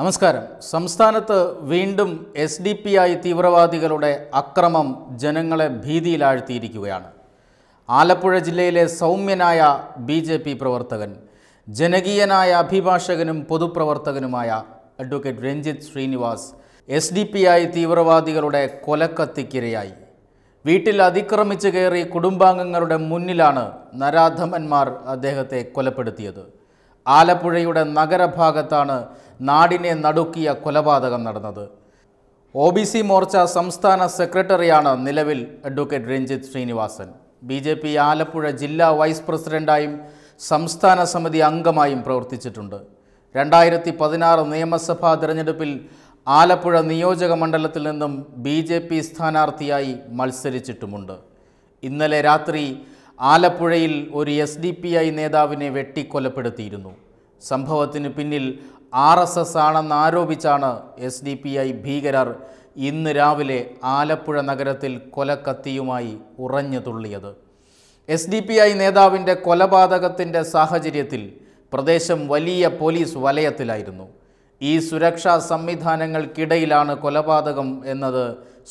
നമസ്കാരം സംസ്ഥാനത്ത് വീണ്ടും എസ് ഡി പി ആയി തീവ്രവാദികളുടെ അക്രമം ജനങ്ങളെ ഭീതിയിലാഴ്ത്തിയിരിക്കുകയാണ് ആലപ്പുഴ ജില്ലയിലെ സൗമ്യനായ ബി ജെ പി പ്രവർത്തകൻ ജനകീയനായ അഭിഭാഷകനും പൊതുപ്രവർത്തകനുമായ advocate Ranjith Srinivas S D P ആയി തീവ്രവാദികളുടെ കൊലക്കത്തിക്കിരയായി വീട്ടിൽ അതിക്രമിച്ച് കയറി കുടുംബാംഗങ്ങളുടെ മുന്നിലാണ് നരാധമന്മാർ അദ്ദേഹത്തെ കൊലപ്പെടുത്തിയത് ആലപ്പുഴയുടെ നഗരഭാഗത്താണ് നാടിനെ നടുക്കിയ കൊലപാതകം നടന്നത് ഒ ബി സി മോർച്ച സംസ്ഥാന സെക്രട്ടറിയാണ് നിലവിൽ advocate Ranjith Srinivasan B J P Alappuzha ജില്ലാ വൈസ് പ്രസിഡന്റായും സംസ്ഥാന സമിതി അംഗമായും പ്രവർത്തിച്ചിട്ടുണ്ട് രണ്ടായിരത്തി പതിനാറ് നിയമസഭാ തിരഞ്ഞെടുപ്പിൽ ആലപ്പുഴ നിയോജക മണ്ഡലത്തിൽ നിന്നും ബി ജെ പി സ്ഥാനാർത്ഥിയായി മത്സരിച്ചിട്ടുമുണ്ട് ഇന്നലെ രാത്രി ആലപ്പുഴയിൽ ഒരു എസ് ഡി പി ഐ നേതാവിനെ വെട്ടിക്കൊലപ്പെടുത്തിയിരുന്നു സംഭവത്തിന് പിന്നിൽ ആർ എസ് എസ് ആണെന്ന് ആരോപിച്ചാണ് എസ് ഡി പി ഐ ഭീകരർ ഇന്ന് രാവിലെ ആലപ്പുഴ നഗരത്തിൽ കൊലക്കത്തിയുമായി ഉറഞ്ഞു തുള്ളിയത് എസ് ഡി പി ഐ നേതാവിൻ്റെ കൊലപാതകത്തിൻ്റെ സാഹചര്യത്തിൽ പ്രദേശം വലിയ പോലീസ് വലയത്തിലായിരുന്നു ഈ സുരക്ഷാ സംവിധാനങ്ങൾക്കിടയിലാണ് കൊലപാതകം എന്നത്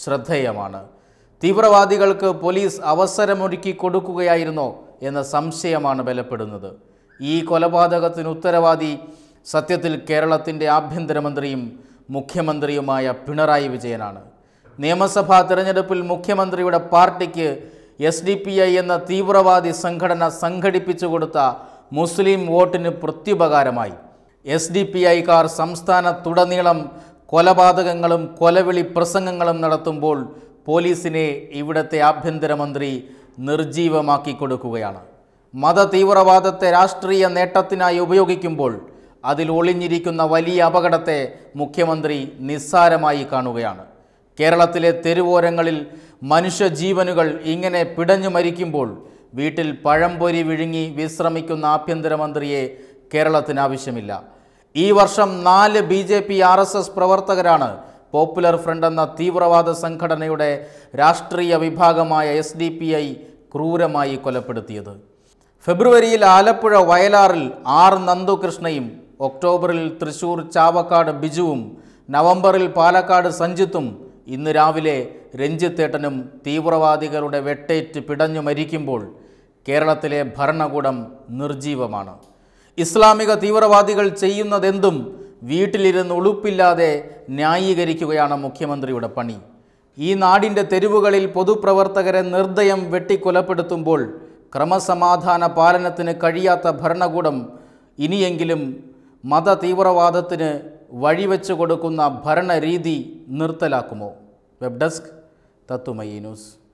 ശ്രദ്ധേയമാണ് തീവ്രവാദികൾക്ക് പോലീസ് അവസരമൊരുക്കി കൊടുക്കുകയായിരുന്നോ എന്ന സംശയമാണ് ബലപ്പെടുന്നത് ഈ കൊലപാതകത്തിന് ഉത്തരവാദി സത്യത്തിൽ കേരളത്തിൻ്റെ ആഭ്യന്തരമന്ത്രിയും മുഖ്യമന്ത്രിയുമായ പിണറായി വിജയനാണ് നിയമസഭാ തിരഞ്ഞെടുപ്പിൽ മുഖ്യമന്ത്രിയുടെ പാർട്ടിക്ക് എസ് ഡി പി ഐ എന്ന തീവ്രവാദി സംഘടന സംഘടിപ്പിച്ചു കൊടുത്ത മുസ്ലിം വോട്ടിന് പ്രത്യുപകാരമായി എസ് ഡി പി ഐക്കാർ സംസ്ഥാനത്തുടനീളം കൊലപാതകങ്ങളും കൊലവിളി പ്രസംഗങ്ങളും നടത്തുമ്പോൾ പോലീസിനെ ഇവിടത്തെ ആഭ്യന്തരമന്ത്രി നിർജീവമാക്കി കൊടുക്കുകയാണ് മത തീവ്രവാദത്തെ രാഷ്ട്രീയ നേട്ടത്തിനായി ഉപയോഗിക്കുമ്പോൾ അതിൽ ഒളിഞ്ഞിരിക്കുന്ന വലിയ അപകടത്തെ മുഖ്യമന്ത്രി നിസ്സാരമായി കാണുകയാണ് കേരളത്തിലെ തെരുവോരങ്ങളിൽ മനുഷ്യജീവനുകൾ ഇങ്ങനെ പിടഞ്ഞു മരിക്കുമ്പോൾ വീട്ടിൽ പഴംപൊരി വിഴുങ്ങി വിശ്രമിക്കുന്ന ആഭ്യന്തരമന്ത്രിയെ കേരളത്തിന് ആവശ്യമില്ല ഈ വർഷം നാല് B J P R S S പ്രവർത്തകരാണ് പോപ്പുലർ ഫ്രണ്ട് എന്ന തീവ്രവാദ സംഘടനയുടെ രാഷ്ട്രീയ വിഭാഗമായ എസ് ഡി പി ഐ ക്രൂരമായി കൊലപ്പെടുത്തിയത് ഫെബ്രുവരിയിൽ ആലപ്പുഴ വയലാറിൽ ആർ നന്ദുകൃഷ്ണയും ഒക്ടോബറിൽ തൃശൂർ ചാവക്കാട് ബിജുവും നവംബറിൽ പാലക്കാട് സഞ്ജിത്തും ഇന്ന് രാവിലെ രഞ്ജിത്തേട്ടനും തീവ്രവാദികളുടെ വെട്ടേറ്റ് പിടഞ്ഞു മരിക്കുമ്പോൾ കേരളത്തിലെ ഭരണകൂടം നിർജീവമാണ് ഇസ്ലാമിക തീവ്രവാദികൾ ചെയ്യുന്നതെന്തും വീട്ടിലിരുന്ന് ഉളുപ്പില്ലാതെ ന്യായീകരിക്കുകയാണ് മുഖ്യമന്ത്രിയുടെ പണി ഈ നാടിൻ്റെ തെരുവുകളിൽ പൊതുപ്രവർത്തകരെ നിർദ്ദയം വെട്ടിക്കൊലപ്പെടുത്തുമ്പോൾ ക്രമസമാധാന പാലനത്തിന് കഴിയാത്ത ഭരണകൂടം ഇനിയെങ്കിലും മത തീവ്രവാദത്തിന് വഴിവെച്ചു കൊടുക്കുന്ന ഭരണരീതി നിർത്തലാക്കുമോ വെബ് ഡെസ്ക് തത്തുമയി ന്യൂസ്